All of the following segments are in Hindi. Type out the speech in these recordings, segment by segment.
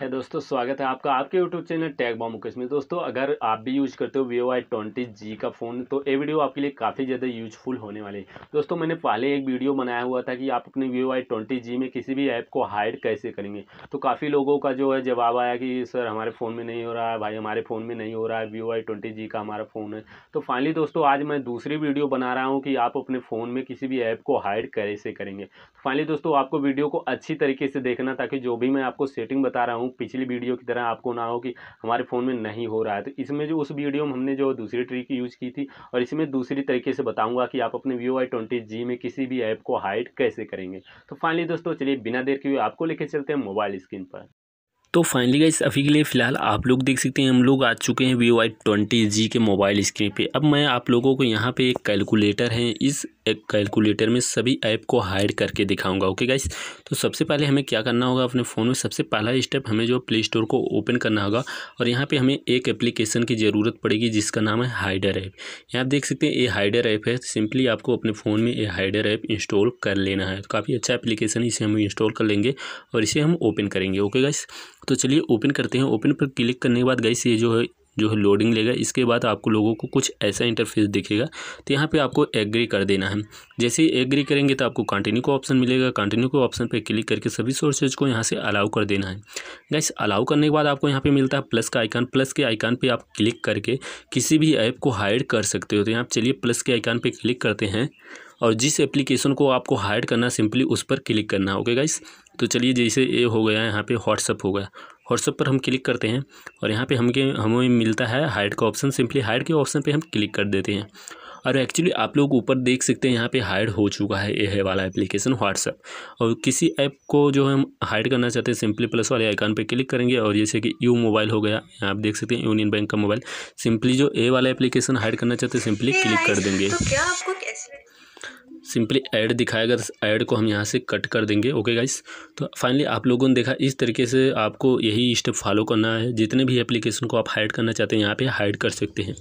है दोस्तों स्वागत है आपका आपके यूट्यूब चैनल टैग बॉम मुकेश में दोस्तों अगर आप भी यूज करते हो वीओ आई ट्वेंटी जी का फ़ोन तो ये वीडियो आपके लिए काफ़ी ज़्यादा यूजफुल होने वाली है दोस्तों मैंने पहले एक वीडियो बनाया हुआ था कि आप अपने वीओ आई ट्वेंटी जी में किसी भी ऐप को हाइड कैसे करेंगे तो काफ़ी लोगों का जो है जवाब आया कि सर हमारे फ़ोन में नहीं हो रहा है भाई हमारे फ़ोन में नहीं हो रहा है वीओ आई ट्वेंटी जी का हमारा फ़ोन है तो फाइनली दोस्तों आज मैं दूसरी वीडियो बना रहा हूँ कि आप अपने फ़ोन में किसी भी ऐप को हाइड कैसे करेंगे फाइनली दोस्तों आपको वीडियो को अच्छी तरीके से देखना ताकि जो भी मैं आपको सेटिंग बता रहा हूँ हूँ पिछली वीडियो की तरह आपको ना हो कि हमारे फ़ोन में नहीं हो रहा है तो इसमें जो उस वीडियो में हमने जो दूसरी ट्रिक यूज़ की थी और इसमें दूसरी तरीके से बताऊँगा कि आप अपने वी आई ट्वेंटी में किसी भी ऐप को हाइड कैसे करेंगे तो फाइनली दोस्तों चलिए बिना देर के आपको लेके चलते हैं मोबाइल स्क्रीन पर तो फाइनली गाइस अभी के लिए फ़िलहाल आप लोग देख सकते हैं हम लोग आ चुके हैं वी वाई ट्वेंटी जी के मोबाइल स्क्रीन पे अब मैं आप लोगों को यहाँ पे एक कैलकुलेटर है इस एक कैलकुलेटर में सभी ऐप को हाइड करके दिखाऊंगा ओके गाइस तो सबसे पहले हमें क्या करना होगा अपने फ़ोन में सबसे पहला स्टेप हमें जो प्ले स्टोर को ओपन करना होगा और यहाँ पे हमें एक एप्लीकेशन की ज़रूरत पड़ेगी जिसका नाम है हाइडर ऐप यहाँ आप देख सकते हैं ये हाइडर ऐप है सिंपली आपको अपने फ़ोन में ये हाइडर ऐप इंस्टॉल कर लेना है तो काफ़ी अच्छा एप्लीकेशन इसे हम इंस्टॉल कर लेंगे और इसे हम ओपन करेंगे ओके गाइस तो चलिए ओपन करते हैं ओपन पर क्लिक करने के बाद गाइस ये जो है जो है लोडिंग लेगा इसके बाद आपको लोगों को कुछ ऐसा इंटरफेस दिखेगा तो यहाँ पे आपको एग्री कर देना है जैसे एग्री करेंगे तो आपको कंटिन्यू का ऑप्शन मिलेगा कंटिन्यू के ऑप्शन पर क्लिक करके सभी सोर्सेज को यहाँ से अलाउ कर देना है गैस अलाउ करने के बाद आपको यहाँ पर मिलता है प्लस का आइकान प्लस के आइकान पर आप क्लिक करके किसी भी ऐप को हाइड कर सकते हो तो यहाँ चलिए प्लस के आइकान पर क्लिक करते हैं और जिस एप्लीकेशन को आपको हाइड करना सिंपली उस पर क्लिक करना ओके गाइस तो चलिए जैसे ये हो गया यहाँ पे व्हाट्सअप हो गया व्हाट्सअप पर हम क्लिक करते हैं और यहाँ पे हमके हमें मिलता है हाइड का ऑप्शन सिंपली हाइड के ऑप्शन पे हम क्लिक कर देते हैं और एक्चुअली आप लोग ऊपर देख सकते हैं यहाँ पे हाइड हो चुका है ये है वाला एप्लीकेशन व्हाट्सअप और किसी ऐप को जो हम हाइड करना चाहते हैं सिंपली प्लस वाले आइकन पे क्लिक करेंगे और जैसे कि यू मोबाइल हो गया यहाँ आप देख सकते हैं यूनियन बैंक का मोबाइल सिंपली जो ए वाला एप्लीकेशन हाइड करना चाहते हैं सिंपली क्लिक कर देंगे तो क्या आपको सिंपली ऐड दिखाएगा तो ऐड को हम यहाँ से कट कर देंगे ओके गाइस तो फाइनली आप लोगों ने देखा इस तरीके से आपको यही स्टेप फॉलो करना है जितने भी एप्लीकेशन को आप हाइड करना चाहते हैं यहाँ पे हाइड कर सकते हैं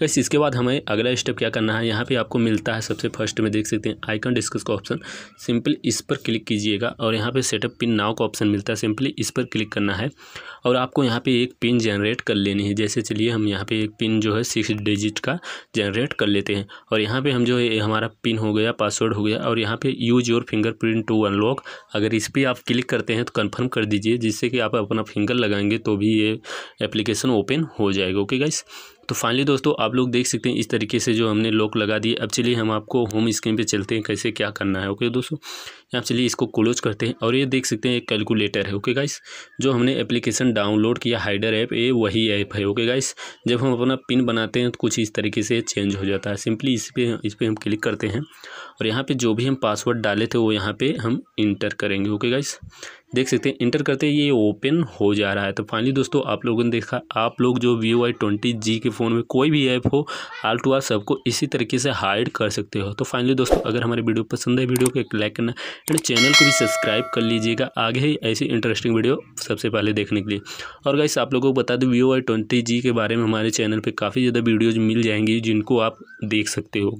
गाइस इसके बाद हमें अगला स्टेप क्या करना है यहाँ पर आपको मिलता है सबसे फर्स्ट में देख सकते हैं आइकन डिस्कस का ऑप्शन सिंपली इस पर क्लिक कीजिएगा और यहाँ पर सेटअप पिन नाव का ऑप्शन मिलता है सिंपली इस पर क्लिक करना है और आपको यहाँ पर एक पिन जनरेट कर लेनी है जैसे चलिए हम यहाँ पर एक पिन जो है सिक्स डिजिट का जनरेट कर लेते हैं और यहाँ पर हम जो है हमारा पिन हो गया पासवर्ड हो गया और यहाँ पे use your fingerprint to unlock अगर इस पर आप क्लिक करते हैं तो कन्फर्म कर दीजिए जिससे कि आप अपना फिंगर लगाएंगे तो भी ये एप्लीकेशन ओपन हो जाएगा ओके गाइस तो फाइनली दोस्तों आप लोग देख सकते हैं इस तरीके से जो हमने लॉक लगा दिए अब चलिए हम आपको होम स्क्रीन पे चलते हैं कैसे क्या करना है ओके दोस्तों आप चलिए इसको क्लोज करते हैं और ये देख सकते हैं एक कैलकुलेटर है ओके गाइस जो हमने एप्लीकेशन डाउनलोड किया हाइडर ऐप ये वही ऐप है ओके गाइस जब हम अपना पिन बनाते हैं तो कुछ इस तरीके से चेंज हो जाता है सिंपली इस पर इस पर हम क्लिक करते हैं और यहाँ पर जो भी हम पासवर्ड डाले थे वो यहाँ पर हम इंटर करेंगे ओके गाइस देख सकते हैं इंटर करते ये ओपन हो जा रहा है तो फाइनली दोस्तों आप लोगों ने देखा आप लोग जो वी वाई ट्वेंटी जी के फ़ोन में कोई भी ऐप हो आल टू आल सबको इसी तरीके से हाइड कर सकते हो तो फाइनली दोस्तों अगर हमारे वीडियो पसंद है वीडियो को एक लाइक करना एंड चैनल को भी सब्सक्राइब कर लीजिएगा आगे ही ऐसी इंटरेस्टिंग वीडियो सबसे पहले देखने के लिए और गाइस आप लोगों को बता दें वी वाई ट्वेंटी जी के बारे में हमारे चैनल पर काफ़ी ज़्यादा वीडियोज़ मिल जाएंगी जिनको आप देख सकते हो